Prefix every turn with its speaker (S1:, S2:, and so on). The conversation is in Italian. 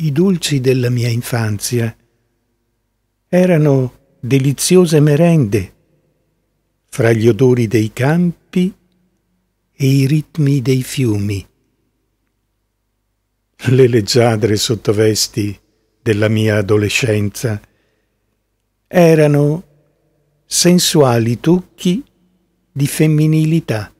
S1: i dolci della mia infanzia. Erano deliziose merende fra gli odori dei campi e i ritmi dei fiumi. Le leggiadre sottovesti della mia adolescenza erano sensuali tocchi di femminilità.